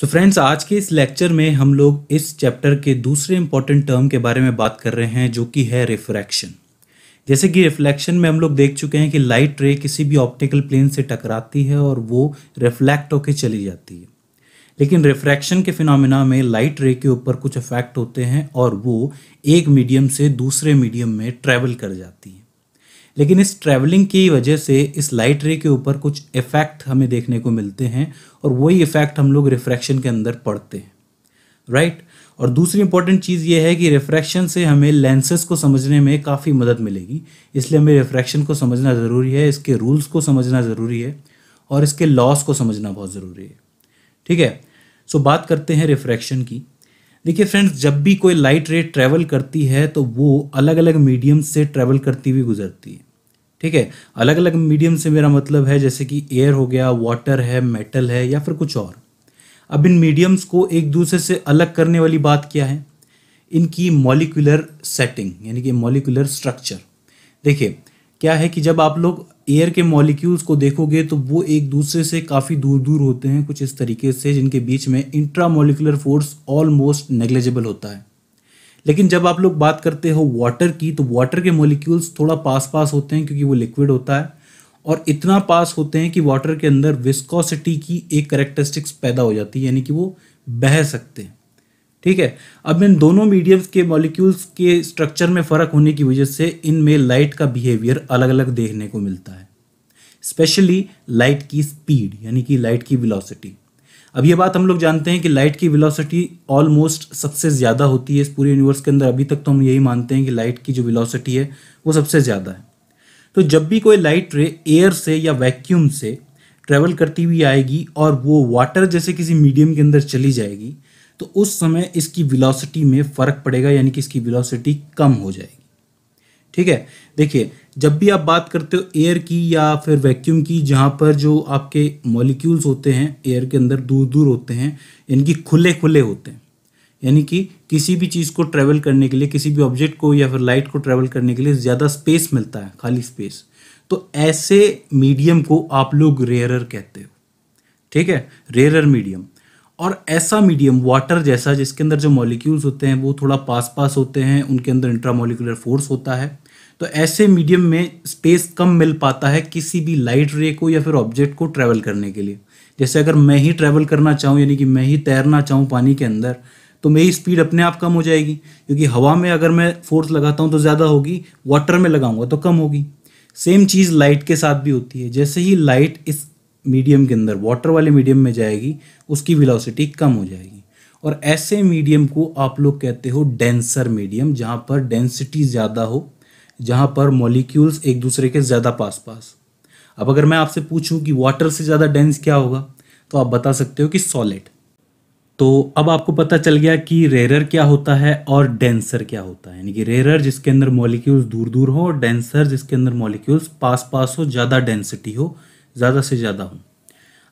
सो so friends आज के इस लेक्चर में हम लोग इस चैप्टर के दूसरे इंपॉर्टेंट टर्म के बारे में बात कर रहे हैं जो कि है रिफ्रैक्शन जैसे कि रिफ्लेक्शन में हम लोग देख चुके हैं कि लाइट रे किसी भी ऑप्टिकल प्लेन से टकराती है और वो रिफ्लेक्ट होकर चली जाती है लेकिन रिफ्रैक्शन के फिनोमेना में लाइट रे के ऊपर कुछ इफेक्ट होते हैं और वो एक मीडियम से दूसरे मीडियम में ट्रैवल कर जाती है लेकिन इस ट्रैवलिंग की वजह से इस लाइट रे के ऊपर कुछ इफ़ेक्ट हमें देखने को मिलते हैं और वही इफ़ेक्ट हम लोग रिफ्रैक्शन के अंदर पढ़ते हैं राइट right? और दूसरी इंपॉर्टेंट चीज़ ये है कि रिफ्रैक्शन से हमें लेंसेज को समझने में काफ़ी मदद मिलेगी इसलिए हमें रिफ्रैक्शन को समझना ज़रूरी है इसके रूल्स को समझना ज़रूरी है और इसके लॉस को समझना बहुत ज़रूरी है ठीक है सो बात करते हैं रिफ्रैक्शन की देखिए फ्रेंड्स जब भी कोई लाइट रेट ट्रैवल करती है तो वो अलग अलग मीडियम से ट्रैवल करती हुई गुजरती है ठीक है अलग अलग मीडियम से मेरा मतलब है जैसे कि एयर हो गया वाटर है मेटल है या फिर कुछ और अब इन मीडियम्स को एक दूसरे से अलग करने वाली बात क्या है इनकी मॉलिकुलर सेटिंग यानी कि मॉलिकुलर स्ट्रक्चर देखिए क्या है कि जब आप लोग एयर के मॉलिक्यूल्स को देखोगे तो वो एक दूसरे से काफ़ी दूर दूर होते हैं कुछ इस तरीके से जिनके बीच में intra molecular force almost negligible होता है लेकिन जब आप लोग बात करते हो वाटर की तो वाटर के मॉलिक्यूल्स थोड़ा पास पास होते हैं क्योंकि वो लिक्विड होता है और इतना पास होते हैं कि वाटर के अंदर विस्कोसिटी की एक करेक्टरिस्टिक्स पैदा हो जाती है यानी कि वो बह सकते हैं ठीक है अब इन दोनों मीडियम्स के मॉलिक्यूल्स के स्ट्रक्चर में फ़र्क होने की वजह से इनमें लाइट का बिहेवियर अलग अलग देखने को मिलता है स्पेशली लाइट की स्पीड यानी कि लाइट की विलोसिटी अब ये बात हम लोग जानते हैं कि लाइट की विलोसिटी ऑलमोस्ट सबसे ज़्यादा होती है इस पूरे यूनिवर्स के अंदर अभी तक तो हम यही मानते हैं कि लाइट की जो विलोसिटी है वो सबसे ज़्यादा है तो जब भी कोई लाइट रे एयर से या वैक्यूम से ट्रेवल करती हुई आएगी और वो वाटर जैसे किसी मीडियम के अंदर चली जाएगी तो उस समय इसकी विलोसिटी में फ़र्क पड़ेगा यानी कि इसकी विलोसिटी कम हो जाएगी ठीक है देखिए जब भी आप बात करते हो एयर की या फिर वैक्यूम की जहाँ पर जो आपके मॉलिक्यूल्स होते हैं एयर के अंदर दूर दूर होते हैं यानी कि खुले खुले होते हैं यानी कि किसी भी चीज़ को ट्रैवल करने के लिए किसी भी ऑब्जेक्ट को या फिर लाइट को ट्रैवल करने के लिए ज़्यादा स्पेस मिलता है खाली स्पेस तो ऐसे मीडियम को आप लोग रेयरर कहते हो ठीक है रेयरर मीडियम और ऐसा मीडियम वाटर जैसा जिसके अंदर जो मॉलिक्यूल्स होते हैं वो थोड़ा पास पास होते हैं उनके अंदर इंट्रामोलिकुलर फोर्स होता है तो ऐसे मीडियम में स्पेस कम मिल पाता है किसी भी लाइट रे को या फिर ऑब्जेक्ट को ट्रैवल करने के लिए जैसे अगर मैं ही ट्रैवल करना चाहूँ यानी कि मैं ही तैरना चाहूँ पानी के अंदर तो मेरी स्पीड अपने आप कम हो जाएगी क्योंकि हवा में अगर मैं फोर्स लगाता हूँ तो ज़्यादा होगी वाटर में लगाऊंगा तो कम होगी सेम चीज़ लाइट के साथ भी होती है जैसे ही लाइट इस मीडियम के अंदर वाटर वाले मीडियम में जाएगी उसकी विलोसिटी कम हो जाएगी और ऐसे मीडियम को आप लोग कहते हो डेंसर मीडियम जहाँ पर डेंसिटी ज़्यादा हो जहाँ पर मॉलिक्यूल्स एक दूसरे के ज़्यादा पास पास अब अगर मैं आपसे पूछूं कि वाटर से ज़्यादा डेंस क्या होगा तो आप बता सकते हो कि सॉलिड तो अब आपको पता चल गया कि रेरर क्या होता है और डेंसर क्या होता है यानी कि रेरर जिसके अंदर मॉलिक्यूल्स दूर दूर हो और डेंसर जिसके अंदर मॉलिक्यूल्स पास पास हो ज़्यादा डेंसिटी हो ज़्यादा से ज़्यादा हूँ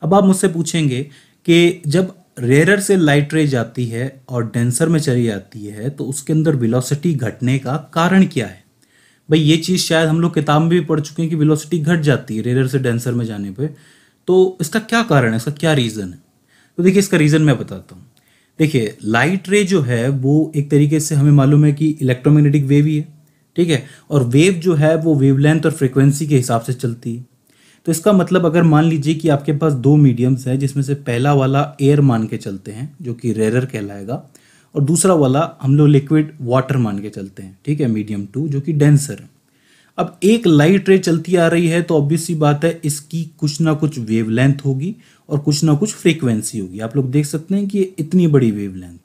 अब आप मुझसे पूछेंगे कि जब रेयर से लाइट रे जाती है और डेंसर में चली जाती है तो उसके अंदर वेलोसिटी घटने का कारण क्या है भाई ये चीज़ शायद हम लोग किताब में भी पढ़ चुके हैं कि वेलोसिटी घट जाती है रेयर से डेंसर में जाने पर तो इसका क्या कारण है इसका क्या रीज़न है तो देखिए इसका रीज़न मैं बताता हूँ देखिए लाइट रे जो है वो एक तरीके से हमें मालूम है कि इलेक्ट्रोमैग्नेटिक वेव ही है ठीक है और वेव जो है वो वेवलेंथ और फ्रिक्वेंसी के हिसाब से चलती है तो इसका मतलब अगर मान लीजिए कि आपके पास दो मीडियम्स है जिसमें से पहला वाला एयर मान के चलते हैं जो कि रेरर कहलाएगा और दूसरा वाला हम लोग लिक्विड वाटर मान के चलते हैं ठीक है मीडियम टू जो कि डेंसर है अब एक लाइट रे चलती आ रही है तो ऑब्वियस सी बात है इसकी कुछ ना कुछ वेवलेंथ होगी और कुछ ना कुछ फ्रीक्वेंसी होगी आप लोग देख सकते हैं कि इतनी बड़ी वेवलेंथ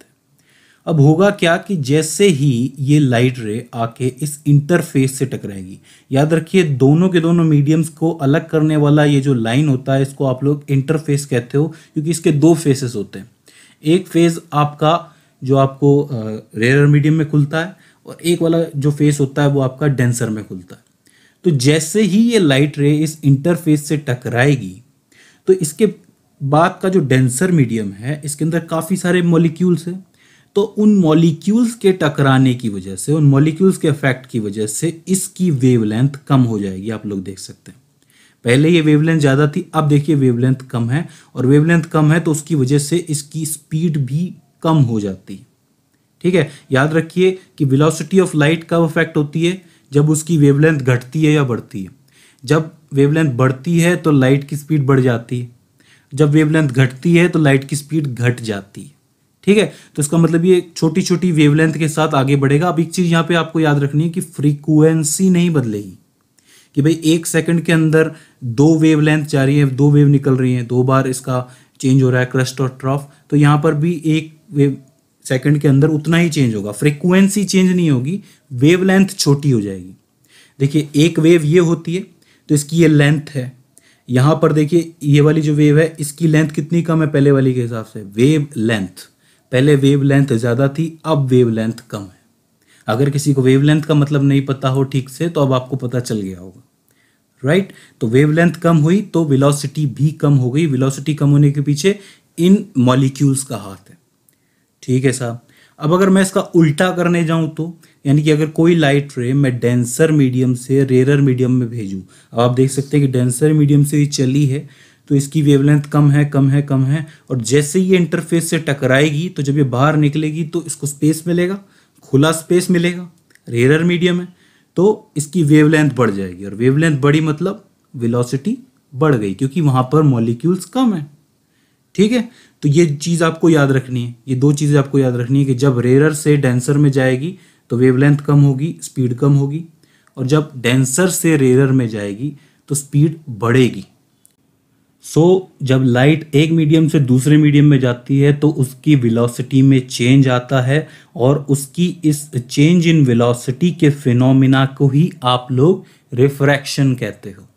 अब होगा क्या कि जैसे ही ये लाइट रे आके इस इंटरफेस से टकराएगी याद रखिए दोनों के दोनों मीडियम्स को अलग करने वाला ये जो लाइन होता है इसको आप लोग इंटरफेस कहते हो क्योंकि इसके दो फेसेस होते हैं एक फेज़ आपका जो आपको रेयर मीडियम में खुलता है और एक वाला जो फेस होता है वो आपका डेंसर में खुलता है तो जैसे ही ये लाइट रे इस इंटरफेस से टकराएगी तो इसके बाद का जो डेंसर मीडियम है इसके अंदर काफ़ी सारे मोलिक्यूल्स हैं तो उन मॉलिक्यूल्स के टकराने की वजह से उन मॉलिक्यूल्स के इफेक्ट की वजह से इसकी वेवलेंथ कम हो जाएगी आप लोग देख सकते हैं पहले ये वेवलेंथ ज़्यादा थी अब देखिए वेवलेंथ कम है और वेवलेंथ कम है तो उसकी वजह से इसकी स्पीड भी कम हो जाती है ठीक है याद रखिए कि विलोसिटी ऑफ लाइट कब इफेक्ट होती है जब उसकी वेवलेंथ घटती है या बढ़ती है जब वेवलेंथ बढ़ती है तो लाइट की स्पीड बढ़ जाती है जब वेवलेंथ घटती है तो लाइट की स्पीड घट जाती है ठीक है तो इसका मतलब ये छोटी छोटी वेवलेंथ के साथ आगे बढ़ेगा अब एक चीज़ यहाँ पे आपको याद रखनी है कि फ्रीक्वेंसी नहीं बदलेगी कि भाई एक सेकंड के अंदर दो वेव लेंथ जा रही है दो वेव निकल रही है दो बार इसका चेंज हो रहा है क्रस्ट और ट्रॉफ तो यहाँ पर भी एक वेव सेकंड के अंदर उतना ही चेंज होगा फ्रिक्वेंसी चेंज नहीं होगी वेव लेंथ छोटी हो जाएगी देखिए एक वेव ये होती है तो इसकी ये लेंथ है यहां पर देखिए ये वाली जो वेव है इसकी लेंथ कितनी कम है पहले वाली के हिसाब से वेव लेंथ पहले लेंथ ज़्यादा थी अब लेंथ कम है अगर किसी को लेंथ का मतलब नहीं पता हो ठीक से तो अब आपको पता चल गया होगा राइट right? तो वेवलेंथ कम हुई तो वेलोसिटी भी कम हो गई वेलोसिटी कम होने के पीछे इन मॉलिक्यूल्स का हाथ है ठीक है साहब अब अगर मैं इसका उल्टा करने जाऊं तो यानी कि अगर कोई लाइट रे मैं डेंसर मीडियम से रेरर मीडियम में भेजूं अब आप देख सकते हैं कि डेंसर मीडियम से ये चली है तो इसकी वेवलेंथ कम है कम है कम है और जैसे ये इंटरफेस से टकराएगी तो जब ये बाहर निकलेगी तो इसको स्पेस मिलेगा खुला स्पेस मिलेगा रेयर मीडियम है तो इसकी वेवलेंथ बढ़ जाएगी और वेवलेंथ बढ़ी मतलब वेलोसिटी बढ़ गई क्योंकि वहाँ पर मॉलिक्यूल्स कम है ठीक है तो ये चीज़ आपको याद रखनी है ये दो चीज़ें आपको याद रखनी है कि जब रेयर से डेंसर में जाएगी तो वेवलेंथ कम होगी स्पीड कम होगी और जब डेंसर से रेयर में जाएगी तो स्पीड बढ़ेगी सो so, जब लाइट एक मीडियम से दूसरे मीडियम में जाती है तो उसकी वेलोसिटी में चेंज आता है और उसकी इस चेंज इन वेलोसिटी के फिनोमिना को ही आप लोग रिफ्रैक्शन कहते हो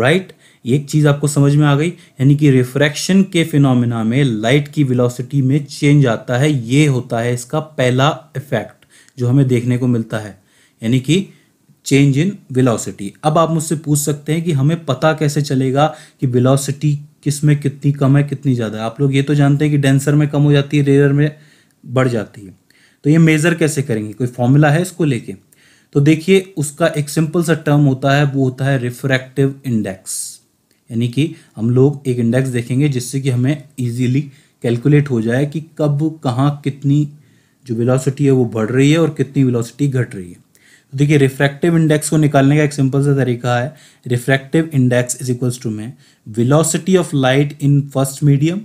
राइट right? एक चीज़ आपको समझ में आ गई यानी कि रिफ्रैक्शन के फिनोमिना में लाइट की वेलोसिटी में चेंज आता है ये होता है इसका पहला इफेक्ट जो हमें देखने को मिलता है यानी कि चेंज इन वेलोसिटी अब आप मुझसे पूछ सकते हैं कि हमें पता कैसे चलेगा कि वेलोसिटी किस में कितनी कम है कितनी ज़्यादा है आप लोग ये तो जानते हैं कि डेंसर में कम हो जाती है रेयर में बढ़ जाती है तो ये मेज़र कैसे करेंगे कोई फॉर्मूला है इसको लेके तो देखिए उसका एक सिंपल सा टर्म होता है वो होता है रिफ्रैक्टिव इंडेक्स यानी कि हम लोग एक इंडेक्स देखेंगे जिससे कि हमें इजीली कैलकुलेट हो जाए कि कब कहाँ कितनी जो वेलोसिटी है वो बढ़ रही है और कितनी वेलोसिटी घट रही है तो देखिए रिफ्रैक्टिव इंडेक्स को निकालने का एक सिंपल सा तरीका है refractive index is equals to में velocity of light in first medium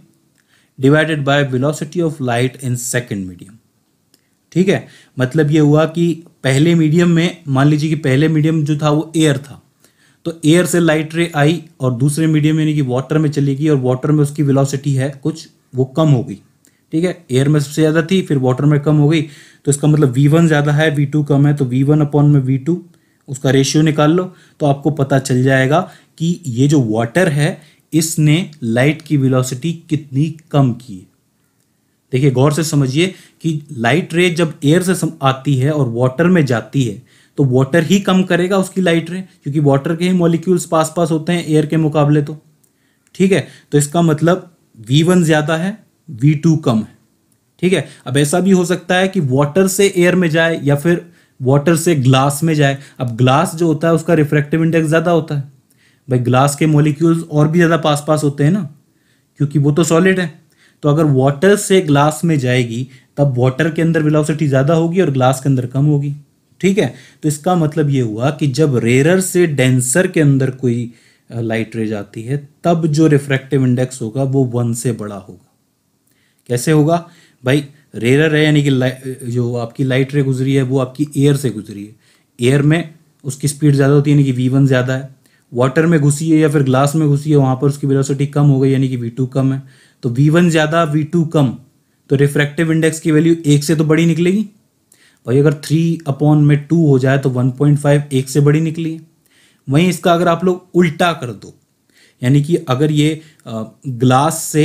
divided by velocity of light in second medium ठीक है मतलब ये हुआ कि पहले मीडियम में मान लीजिए कि पहले मीडियम जो था वो एयर था तो एयर से लाइट रे आई और दूसरे मीडियम यानी कि वाटर में चली गई और वाटर में उसकी विलोसिटी है कुछ वो कम हो गई ठीक है एयर में सबसे ज़्यादा थी फिर वाटर में कम हो गई तो इसका मतलब वी वन ज़्यादा है वी टू कम है तो वी वन अपॉन में वी टू उसका रेशियो निकाल लो तो आपको पता चल जाएगा कि ये जो वाटर है इसने लाइट की वेलोसिटी कितनी कम की देखिए गौर से समझिए कि लाइट रे जब एयर से आती है और वाटर में जाती है तो वाटर ही कम करेगा उसकी लाइट रे क्योंकि वाटर के ही मॉलिक्यूल्स पास पास होते हैं एयर के मुकाबले तो ठीक है तो इसका मतलब वी वन ज़्यादा है V2 कम है ठीक है अब ऐसा भी हो सकता है कि वाटर से एयर में जाए या फिर वाटर से ग्लास में जाए अब ग्लास जो होता है उसका रिफ्रैक्टिव इंडेक्स ज़्यादा होता है भाई ग्लास के मोलिक्यूल्स और भी ज़्यादा पास पास होते हैं ना क्योंकि वो तो सॉलिड है तो अगर वाटर से ग्लास में जाएगी तब वाटर के अंदर विलोसिटी ज़्यादा होगी और ग्लास के अंदर कम होगी ठीक है तो इसका मतलब ये हुआ कि जब रेरर से डेंसर के अंदर कोई लाइट रे जाती है तब जो रिफ्रैक्टिव इंडेक्स होगा वो वन से बड़ा होगा कैसे होगा भाई रेयर है यानी कि जो आपकी लाइट रे गुजरी है वो आपकी एयर से गुजरी है एयर में उसकी स्पीड ज़्यादा होती है यानी कि वी वन ज़्यादा है वाटर में घुसी है या फिर ग्लास में घुसी है वहाँ पर उसकी वेलोसिटी कम हो गई यानी कि वी टू कम है तो वी वन ज़्यादा वी टू कम तो रिफ्रैक्टिव इंडेक्स की वैल्यू एक से तो बड़ी निकलेगी भाई अगर थ्री अपॉन में टू हो जाए तो वन पॉइंट फाइव एक से बड़ी निकली है वहीं इसका अगर आप लोग उल्टा कर दो यानी कि अगर ये ग्लास से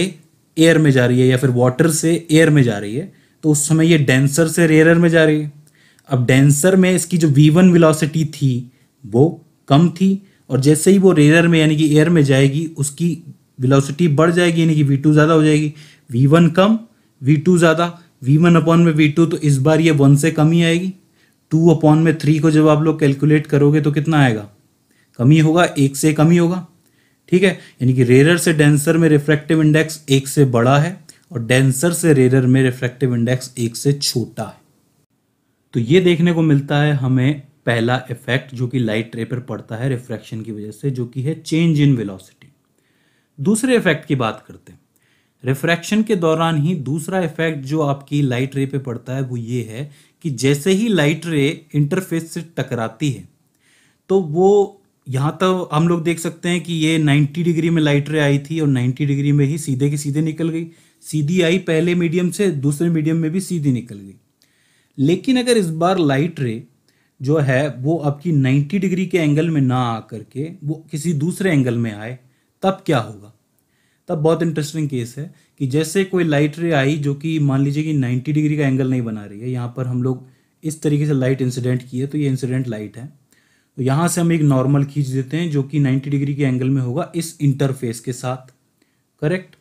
एयर में जा रही है या फिर वाटर से एयर में जा रही है तो उस समय ये डेंसर से रेयर में जा रही है अब डेंसर में इसकी जो वी वन विलासिटी थी वो कम थी और जैसे ही वो रेयर में यानी कि एयर में जाएगी उसकी विलासिटी बढ़ जाएगी यानी कि वी टू ज़्यादा हो जाएगी वी वन कम वी टू ज़्यादा वी वन अपॉन में वी टू तो इस बार ये वन से कम ही आएगी टू अपॉन में थ्री को जब आप लोग कैलकुलेट करोगे तो कितना आएगा कमी होगा एक से कमी होगा ठीक है यानी कि रेरर से डेंसर में रिफ्रैक्टिव इंडेक्स एक से बड़ा है और डेंसर से रेरर में रिफ्रैक्टिव इंडेक्स एक से छोटा है तो ये देखने को मिलता है हमें पहला इफेक्ट जो कि लाइट रे पर पड़ता है रिफ्रैक्शन की वजह से जो कि है चेंज इन वेलोसिटी दूसरे इफेक्ट की बात करते हैं रिफ्रैक्शन के दौरान ही दूसरा इफेक्ट जो आपकी लाइट रे पे पड़ता है वो ये है कि जैसे ही लाइट रे इंटरफेस से टकराती है तो वो यहाँ तो हम लोग देख सकते हैं कि ये 90 डिग्री में लाइट रे आई थी और 90 डिग्री में ही सीधे के सीधे निकल गई सीधी आई पहले मीडियम से दूसरे मीडियम में भी सीधी निकल गई लेकिन अगर इस बार लाइट रे जो है वो आपकी 90 डिग्री के एंगल में ना आ करके वो किसी दूसरे एंगल में आए तब क्या होगा तब बहुत इंटरेस्टिंग केस है कि जैसे कोई लाइट रे आई जो कि मान लीजिए कि 90 डिग्री का एंगल नहीं बना रही है यहाँ पर हम लोग इस तरीके से लाइट इंसिडेंट किए तो ये इंसिडेंट लाइट है तो यहाँ से हम एक नॉर्मल खींच देते हैं जो कि 90 डिग्री के एंगल में होगा इस इंटरफेस के साथ करेक्ट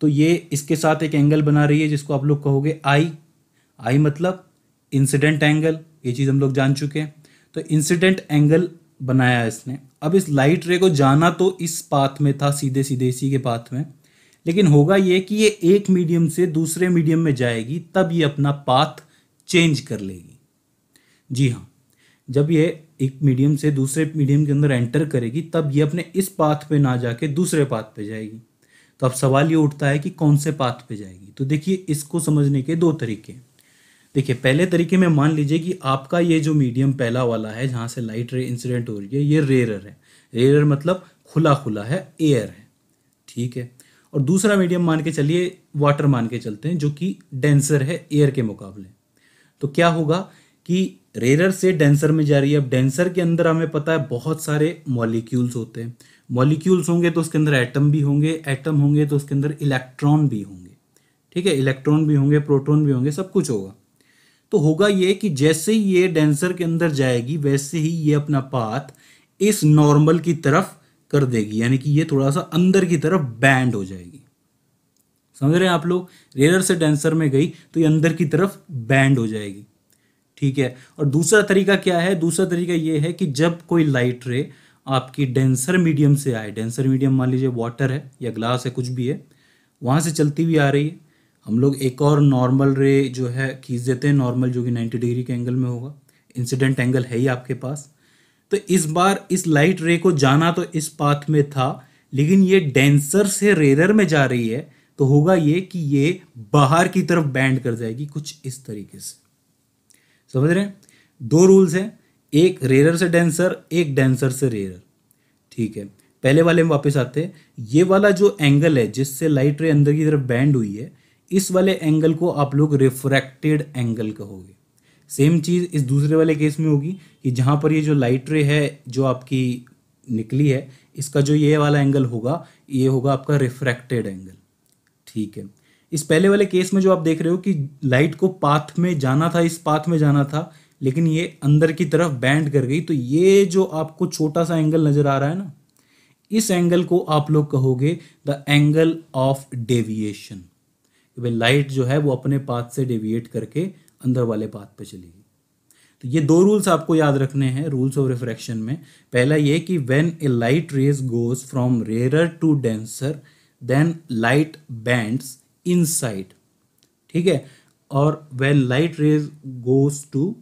तो ये इसके साथ एक एंगल बना रही है जिसको आप लोग कहोगे आई आई मतलब इंसिडेंट एंगल ये चीज़ हम लोग जान चुके हैं तो इंसिडेंट एंगल बनाया इसने अब इस लाइट रे को जाना तो इस पाथ में था सीधे सीधे इसी के पाथ में लेकिन होगा ये कि ये एक मीडियम से दूसरे मीडियम में जाएगी तब ये अपना पाथ चेंज कर लेगी जी हाँ जब ये एक मीडियम से दूसरे मीडियम के अंदर एंटर करेगी तब ये अपने इस पाथ पे ना जाके दूसरे पाथ पे जाएगी तो अब सवाल ये उठता है कि कौन से पाथ पे जाएगी तो देखिए इसको समझने के दो तरीके देखिए पहले तरीके में मान लीजिए कि आपका ये जो मीडियम पहला वाला है जहाँ से लाइट रे इंसिडेंट हो रही है ये रेयर है रेयर मतलब खुला खुला है एयर है ठीक है और दूसरा मीडियम मान के चलिए वाटर मान के चलते हैं जो कि डेंसर है एयर के मुकाबले तो क्या होगा कि रेरर से डेंसर में जा रही है अब डेंसर के अंदर हमें पता है बहुत सारे मॉलिक्यूल्स होते हैं मॉलिक्यूल्स होंगे तो उसके अंदर एटम भी होंगे एटम होंगे तो उसके अंदर इलेक्ट्रॉन भी होंगे ठीक है इलेक्ट्रॉन भी होंगे प्रोटॉन भी होंगे सब कुछ होगा तो होगा ये कि जैसे ही ये डेंसर के अंदर जाएगी वैसे ही ये अपना पाथ इस नॉर्मल की तरफ कर देगी यानी कि ये थोड़ा सा अंदर की तरफ बैंड हो जाएगी समझ रहे हैं आप लोग रेरर से डेंसर में गई तो ये अंदर की तरफ बैंड हो जाएगी ठीक है और दूसरा तरीका क्या है दूसरा तरीका ये है कि जब कोई लाइट रे आपकी डेंसर मीडियम से आए डेंसर मीडियम मान लीजिए वाटर है या ग्लास है कुछ भी है वहाँ से चलती हुई आ रही है हम लोग एक और नॉर्मल रे जो है खींच देते हैं नॉर्मल जो कि नाइन्टी डिग्री के एंगल में होगा इंसिडेंट एंगल है ही आपके पास तो इस बार इस लाइट रे को जाना तो इस पाथ में था लेकिन ये डेंसर से रेरर में जा रही है तो होगा ये कि ये बाहर की तरफ बैंड कर जाएगी कुछ इस तरीके से समझ रहे हैं दो रूल्स हैं एक रेयर से डेंसर एक डेंसर से रेयर ठीक है पहले वाले में वापस आते हैं ये वाला जो एंगल है जिससे लाइट रे अंदर की तरफ बैंड हुई है इस वाले एंगल को आप लोग रिफ्रैक्टेड एंगल कहोगे सेम चीज़ इस दूसरे वाले केस में होगी कि जहाँ पर ये जो लाइट रे है जो आपकी निकली है इसका जो ये वाला एंगल होगा ये होगा आपका रिफ्रैक्टेड एंगल ठीक है इस पहले वाले केस में जो आप देख रहे हो कि लाइट को पाथ में जाना था इस पाथ में जाना था लेकिन ये अंदर की तरफ बैंड कर गई तो ये जो आपको छोटा सा एंगल नज़र आ रहा है ना इस एंगल को आप लोग कहोगे द एंगल ऑफ डेविएशन कि भाई लाइट जो है वो अपने पाथ से डेविएट करके अंदर वाले पाथ पे चली गई तो ये दो रूल्स आपको याद रखने हैं रूल्स ऑफ रिफ्रैक्शन में पहला ये कि when a light rays goes from rarer to denser then light bends inside ठीक है और when light rays goes to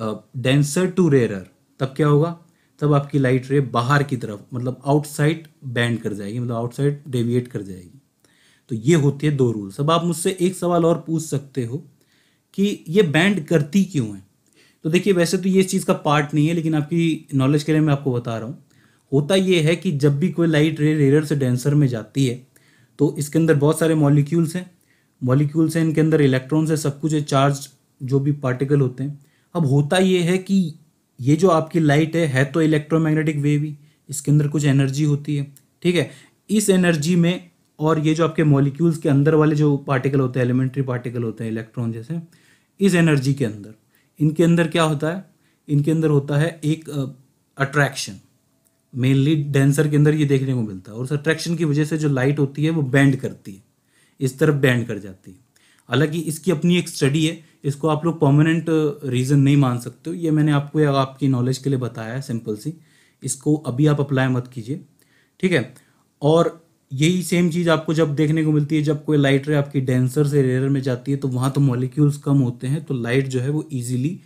denser to rarer तब क्या होगा तब आपकी लाइट रे बाहर की तरफ मतलब आउटसाइड बैंड कर जाएगी मतलब आउटसाइड डेविएट कर जाएगी तो ये होती है दो रूल्स अब आप मुझसे एक सवाल और पूछ सकते हो कि ये बैंड करती क्यों है तो देखिए वैसे तो ये चीज़ का पार्ट नहीं है लेकिन आपकी नॉलेज के लिए मैं आपको बता रहा हूँ होता ये है कि जब भी कोई लाइट रे रेयर से डेंसर में जाती है तो इसके अंदर बहुत सारे मॉलिक्यूल्स हैं मॉलिक्यूल्स हैं इनके अंदर इलेक्ट्रॉन्स हैं सब कुछ है चार्ज जो भी पार्टिकल होते हैं अब होता ये है कि ये जो आपकी लाइट है है तो इलेक्ट्रोमैग्नेटिक वेव ही इसके अंदर कुछ एनर्जी होती है ठीक है इस एनर्जी में और ये जो आपके मॉलिक्यूल्स के अंदर वाले जो पार्टिकल होते हैं एलिमेंट्री पार्टिकल होते हैं इलेक्ट्रॉन जैसे इस एनर्जी के अंदर इनके अंदर क्या होता है इनके अंदर होता है एक अट्रैक्शन मेनली डेंसर के अंदर ये देखने को मिलता है और उस अट्रैक्शन की वजह से जो लाइट होती है वो बैंड करती है इस तरफ बैंड कर जाती है हालांकि इसकी अपनी एक स्टडी है इसको आप लोग परमानेंट रीज़न uh, नहीं मान सकते हो ये मैंने आपको आपकी नॉलेज के लिए बताया है सिंपल सी इसको अभी आप अप्लाई मत कीजिए ठीक है और यही सेम चीज़ आपको जब देखने को मिलती है जब कोई लाइट रे आपकी डेंसर से रेयर में जाती है तो वहाँ तो मॉलिक्यूल्स कम होते हैं तो लाइट जो है वो ईजिली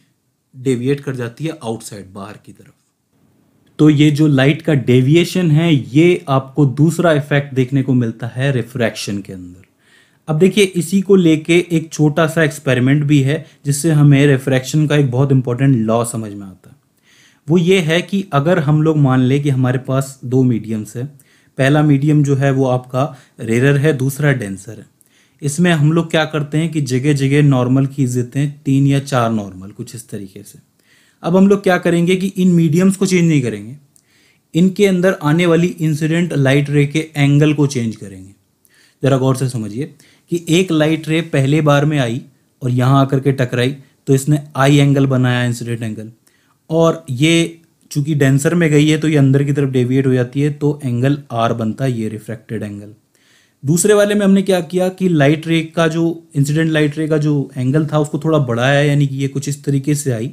डेविएट कर जाती है आउटसाइड बाहर की तरफ तो ये जो लाइट का डेविएशन है ये आपको दूसरा इफेक्ट देखने को मिलता है रिफ्रैक्शन के अंदर अब देखिए इसी को लेके एक छोटा सा एक्सपेरिमेंट भी है जिससे हमें रिफ्रैक्शन का एक बहुत इंपॉर्टेंट लॉ समझ में आता है वो ये है कि अगर हम लोग मान लें कि हमारे पास दो मीडियम्स है पहला मीडियम जो है वो आपका रेरर है दूसरा डेंसर है इसमें हम लोग क्या करते हैं कि जगह जगह नॉर्मल की हैं तीन या चार नॉर्मल कुछ इस तरीके से अब हम लोग क्या करेंगे कि इन मीडियम्स को चेंज नहीं करेंगे इनके अंदर आने वाली इंसिडेंट लाइट रे के एंगल को चेंज करेंगे ज़रा गौर से समझिए कि एक लाइट रे पहले बार में आई और यहाँ आकर के टकराई तो इसने आई एंगल बनाया इंसिडेंट एंगल और ये चूंकि डेंसर में गई है तो ये अंदर की तरफ डेविएट हो जाती है तो एंगल आर बनता है ये रिफ्रैक्टेड एंगल दूसरे वाले में हमने क्या किया कि लाइट रे का जो इंसिडेंट लाइट रे का जो एंगल था उसको थोड़ा बढ़ाया यानी कि ये कुछ इस तरीके से आई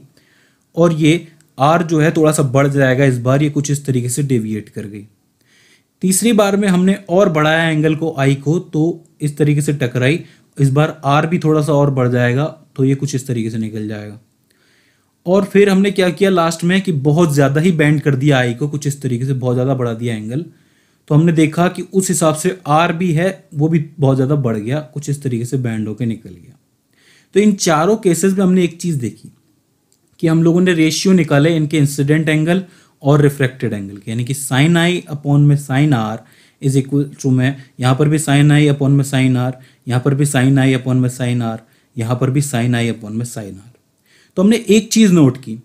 और ये आर जो है थोड़ा सा बढ़ जाएगा इस बार ये कुछ इस तरीके से डेविएट कर गई तीसरी बार में हमने और बढ़ाया एंगल को आई को तो इस तरीके से टकराई इस बार आर भी थोड़ा सा और बढ़ जाएगा तो ये कुछ इस तरीके से निकल जाएगा और फिर हमने क्या किया लास्ट में कि बहुत ज़्यादा ही बैंड कर दिया आई को कुछ इस तरीके से बहुत ज़्यादा बढ़ा दिया एंगल तो हमने देखा कि उस हिसाब से आर भी है वो भी बहुत ज़्यादा बढ़ गया कुछ इस तरीके से बैंड होकर निकल गया तो इन चारों केसेस में हमने एक चीज़ देखी कि हम लोगों ने रेशियो निकाले इनके इंसिडेंट एंगल और रिफ्रैक्टेड एंगल के यानी कि साइन आई अपॉन में sine R is equal to में यहाँ पर भी साइन आई अपॉन में साइन आर यहाँ पर भी साइन आई अपॉन में साइन आर यहाँ पर भी साइन आई अपॉन में साइन आर तो हमने एक चीज़ नोट की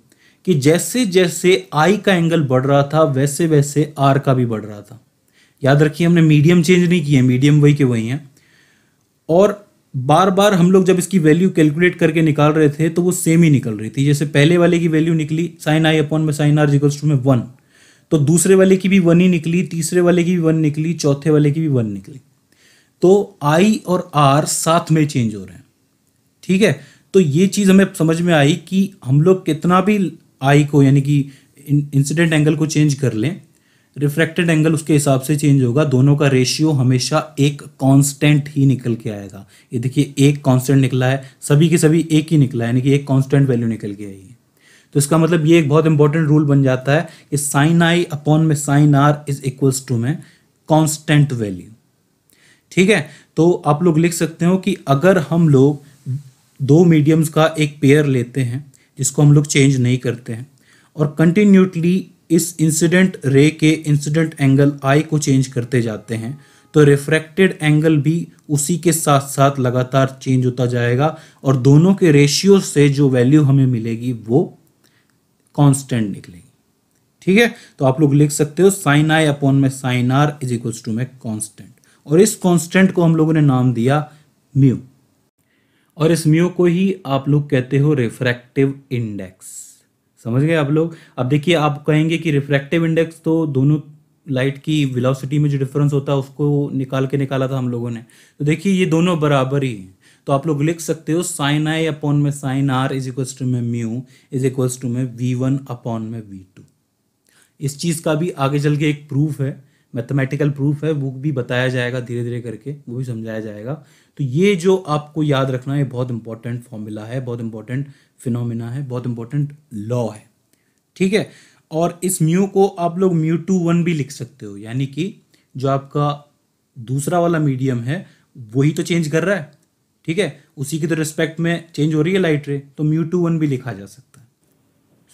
कि जैसे जैसे आई का एंगल बढ़ रहा था वैसे वैसे आर का भी बढ़ रहा था याद रखिए हमने मीडियम चेंज नहीं किया मीडियम वही के वही हैं और बार बार हम लोग जब इसकी वैल्यू कैलकुलेट करके निकाल रहे थे तो वो सेम ही निकल रही थी जैसे पहले वाले की वैल्यू निकली साइन आई अपॉन में साइन आर जिकल्स टू में वन तो दूसरे वाले की भी वन ही निकली तीसरे वाले की भी वन निकली चौथे वाले की भी वन निकली तो आई और आर साथ में चेंज हो रहे हैं ठीक है तो ये चीज़ हमें समझ में आई कि हम लोग कितना भी आई को यानी कि इंसिडेंट एंगल को चेंज कर लें रिफ्रैक्टेड एंगल उसके हिसाब से चेंज होगा दोनों का रेशियो हमेशा एक कांस्टेंट ही निकल के आएगा ये देखिए एक कांस्टेंट निकला है सभी के सभी एक ही निकला है यानी कि एक कांस्टेंट वैल्यू निकल के आई है तो इसका मतलब ये एक बहुत इंपॉर्टेंट रूल बन जाता है कि साइन आई अपॉन में sine R is equals to में कॉन्स्टेंट वैल्यू ठीक है तो आप लोग लिख सकते हो कि अगर हम लोग दो मीडियम्स का एक पेयर लेते हैं जिसको हम लोग चेंज नहीं करते हैं और कंटिन्यूटली इस इंसिडेंट रे के इंसिडेंट एंगल आई को चेंज करते जाते हैं तो रिफ्रैक्टेड एंगल भी उसी के साथ साथ लगातार चेंज होता जाएगा और दोनों के रेशियो से जो वैल्यू हमें मिलेगी वो कांस्टेंट निकलेगी ठीक है तो आप लोग लिख सकते हो साइन आई अपॉन में sine R is equals to में कांस्टेंट और इस कांस्टेंट को हम लोगों ने नाम दिया म्यू और इस म्यू को ही आप लोग कहते हो रिफ्रैक्टिव इंडेक्स समझ गए आप लोग अब देखिए आप कहेंगे कि रिफ्रैक्टिव इंडेक्स तो दोनों लाइट की वेलोसिटी में जो डिफरेंस होता है उसको निकाल के निकाला था हम लोगों ने तो देखिए ये दोनों बराबर ही हैं तो आप लोग लिख सकते हो साइन आई अपॉन में sine R is equals to में म्यू इज इक्वल्स टू में वी वन अपॉन में वी टू इस चीज़ का भी आगे चल के एक प्रूफ है मैथमेटिकल प्रूफ है वो भी बताया जाएगा धीरे धीरे करके वो भी समझाया जाएगा तो ये जो आपको याद रखना है बहुत इंपॉर्टेंट फॉर्मूला है बहुत इंपॉर्टेंट फिनोमिना है बहुत इंपॉर्टेंट लॉ है ठीक है और इस म्यू को आप लोग म्यू टू वन भी लिख सकते हो यानी कि जो आपका दूसरा वाला मीडियम है वही तो चेंज कर रहा है ठीक है उसी की तो रिस्पेक्ट में चेंज हो रही है लाइट रे तो म्यू टू वन भी लिखा जा सकता है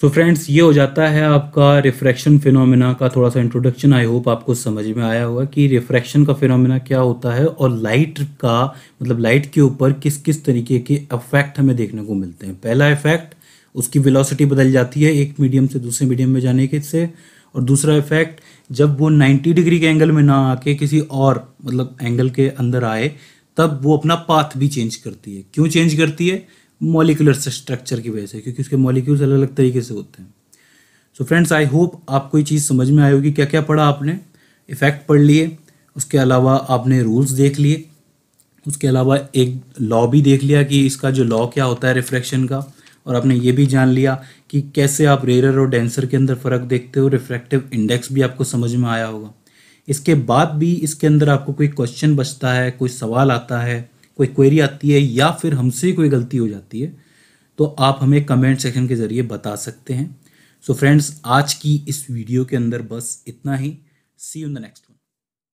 सो so फ्रेंड्स ये हो जाता है आपका रिफ्रैक्शन फिनोमिना का थोड़ा सा इंट्रोडक्शन आई होप आपको समझ में आया होगा कि रिफ्रैक्शन का फिनोमिना क्या होता है और लाइट का मतलब लाइट के ऊपर किस किस तरीके के इफेक्ट हमें देखने को मिलते हैं पहला इफेक्ट उसकी वेलोसिटी बदल जाती है एक मीडियम से दूसरे मीडियम में जाने के से और दूसरा इफेक्ट जब वो नाइन्टी डिग्री के एंगल में ना आके किसी और मतलब एंगल के अंदर आए तब वो अपना पाथ भी चेंज करती है क्यों चेंज करती है मॉलिकुलर स्ट्रक्चर की वजह से क्योंकि उसके मॉलिक्यूल्स अलग अलग तरीके से होते हैं सो फ्रेंड्स आई होप आपको ये चीज़ समझ में आई होगी क्या क्या पढ़ा आपने इफ़ेक्ट पढ़ लिए उसके अलावा आपने रूल्स देख लिए उसके अलावा एक लॉ भी देख लिया कि इसका जो लॉ क्या होता है रिफ्रैक्शन का और आपने ये भी जान लिया कि कैसे आप रेरर और डेंसर के अंदर फ़र्क देखते हो रिफ्रैक्टिव इंडेक्स भी आपको समझ में आया होगा इसके बाद भी इसके अंदर आपको कोई क्वेश्चन बचता है कोई सवाल आता है कोई क्वेरी आती है या फिर हमसे कोई गलती हो जाती है तो आप हमें कमेंट सेक्शन के ज़रिए बता सकते हैं सो so फ्रेंड्स आज की इस वीडियो के अंदर बस इतना ही see you in the next